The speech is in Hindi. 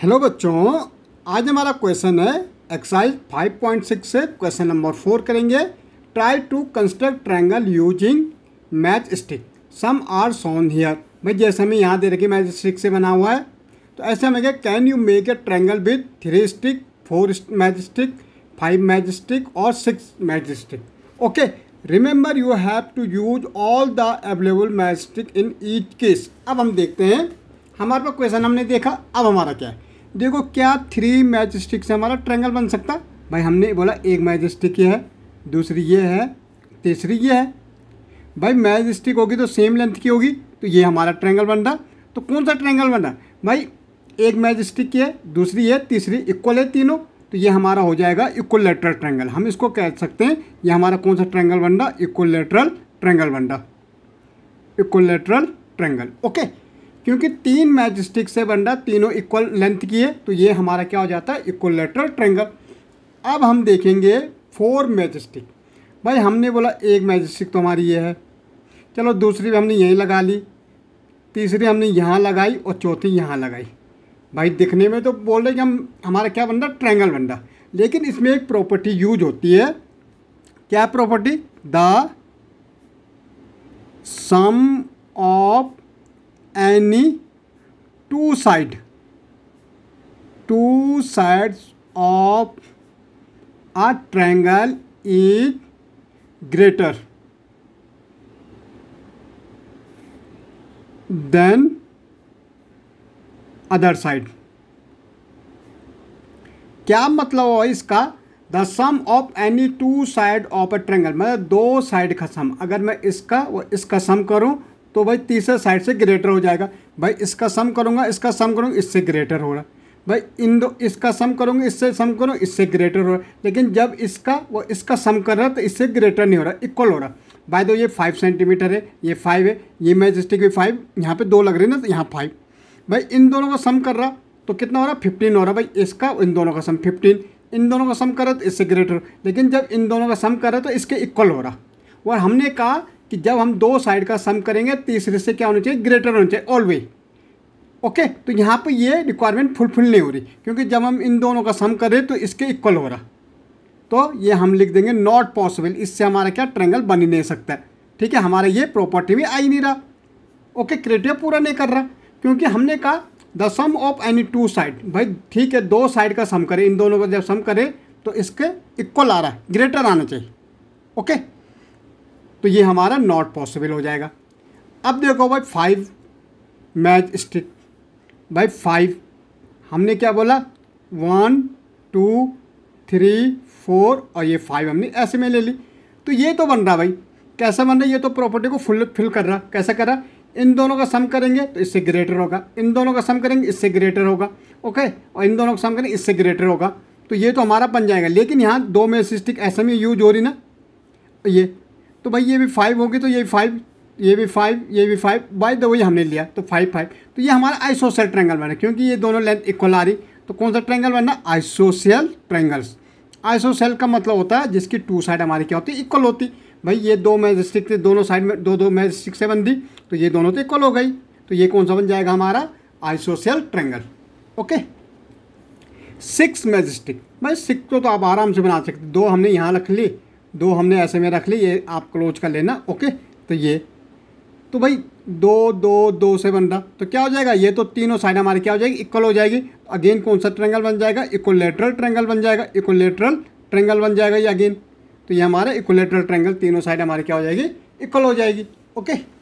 हेलो बच्चों आज हमारा क्वेश्चन है एक्सरसाइज 5.6 से क्वेश्चन नंबर फोर करेंगे try to construct triangle using match stick some are shown here भाई जैसे हमें यहाँ दे रखी मैच स्टिक से बना हुआ है तो ऐसे हमें क्या can you make a triangle with three stick four match stick five match stick और six match stick okay remember you have to use all the available match stick in each case अब हम देखते हैं हमारे पास क्वेश्चन हमने देखा अब हमारा क्या है देखो क्या थ्री मैच स्टिक से हमारा ट्रैंगल बन सकता भाई हमने बोला एक मैच स्टिक ये है दूसरी ये है तीसरी ये है भाई मैच स्टिक होगी तो सेम लेंथ की होगी तो ये हमारा ट्रैंगल बन रहा तो कौन सा ट्रैंगल बन रहा भाई एक मैच स्टिक की है दूसरी है तीसरी इक्वल है तीनों तो ये हमारा हो जाएगा इक्वल लेटरल ट्रैंगल हम इसको कह सकते हैं ये हमारा कौन सा ट्रैंगल बन रहा इक्वल लेटरल ट्रैंगल बन रहा इक्वल लेटरल ट्रैंगल ओके क्योंकि तीन मैच स्टिक से बन रहा तीनों इक्वल लेंथ की है तो ये हमारा क्या हो जाता है इक्वल लेटरल ट्रेंगल अब हम देखेंगे फोर मैच स्टिक भाई हमने बोला एक मैच स्टिक तो हमारी ये है चलो दूसरी भी हमने यहीं लगा ली तीसरी हमने यहाँ लगाई और चौथी यहाँ लगाई भाई दिखने में तो बोल रहे कि हम हमारा क्या बन रहा ट्रैंगल बन रहा लेकिन इसमें एक प्रॉपर्टी यूज होती है क्या property the sum of any two side two side of a triangle is greater than other side क्या मतलब हो इसका the sum of any two side of a triangle मतलब दो साइड का सम अगर मैं इसका और इसका सम करूं तो भाई तीसरे साइड से ग्रेटर हो जाएगा भाई इसका सम करूँगा इसका सम करूँगा इससे ग्रेटर हो रहा है भाई इन दो इसका सम करूँगा इससे सम करूँ इससे ग्रेटर हो रहा है लेकिन जब इसका वो इसका सम कर रहा है तो इससे ग्रेटर नहीं हो रहा इक्वल हो रहा भाई दो ये फाइव सेंटीमीटर है ये फाइव है ये मैजिस्टिक भी फाइव यहाँ पे दो लग रही है ना तो यहाँ फाइव भाई इन दोनों का सम कर रहा तो कितना हो रहा फिफ्टीन हो रहा भाई इसका इन दोनों का सम फिफ्टीन इन दोनों का सम कर रहा तो इससे ग्रेटर लेकिन जब इन दोनों का सम कर रहा तो इसके इक्वल हो रहा और हमने कहा कि जब हम दो साइड का सम करेंगे तीसरे से क्या होना चाहिए ग्रेटर होना चाहिए ऑलवे ओके तो यहाँ पर ये रिक्वायरमेंट फुलफिल नहीं हो रही क्योंकि जब हम इन दोनों का सम कर रहे तो इसके इक्वल हो रहा तो ये हम लिख देंगे नॉट पॉसिबल इससे हमारा क्या ट्रैंगल बन ही नहीं सकता ठीक है हमारा ये प्रॉपर्टी भी आ ही नहीं रहा ओके क्रेटिया पूरा नहीं कर रहा क्योंकि हमने कहा the sum of any two side भाई ठीक है दो साइड का सम करें इन दोनों का जब सम करें तो इसके इक्वल आ रहा है ग्रेटर आना चाहिए ओके तो ये हमारा नॉट पॉसिबल हो जाएगा अब देखो भाई फाइव मैच स्टिक भाई फाइव हमने क्या बोला वन टू थ्री फोर और ये फाइव हमने ऐसे में ले ली तो ये तो बन रहा भाई कैसा बन रहा ये तो प्रॉपर्टी को फुल फिल कर रहा कैसा कर रहा इन दोनों का सम करेंगे तो इससे ग्रेटर होगा इन दोनों का सम करेंगे इससे ग्रेटर होगा ओके और इन दोनों का सम करेंगे इससे ग्रेटर होगा तो ये तो हमारा बन जाएगा लेकिन यहाँ दो में स्टिक ऐसे में यूज हो रही ना ये तो भाई ये भी फाइव होगी तो ये भी फाइव ये भी फाइव ये भी फाइव बाई द वही हमने लिया तो फाइव फाइव तो ये हमारा आइसोशियल ट्रैंगल बना क्योंकि ये दोनों लेंथ इक्वल आ रही तो कौन सा ट्रैंगल बनना आइसोशियल ट्रैंगल्स आइसोसेल का मतलब होता है जिसकी टू साइड हमारी क्या होती है इक्वल होती भाई ये दो मैजिस्टिक थे दोनों साइड में दो दो मैजिस्टिक से बन दी तो ये दोनों तो इक्वल हो गई तो ये कौन सा बन जाएगा हमारा isosceles triangle okay six match stick भाई सिक्स तो, तो आप आराम से बना सकते दो हमने यहाँ रख ली दो हमने ऐसे में रख ली ये आप क्लोज कर लेना ओके तो ये तो भाई दो दो दो से बन रहा तो क्या हो जाएगा ये तो तीनों साइड हमारी क्या हो जाएगी इक्वल हो जाएगी अगेन कौन सा ट्रेंगल बन जाएगा इक्वलेटरल ट्रेंगल बन जाएगा इक्वलेटरल ट्रेंगल बन जाएगा ये अगेन तो ये हमारा इक्वलेटरल ट्रेंगल तीनों साइड हमारी क्या हो जाएगी इक्वल हो जाएगी ओके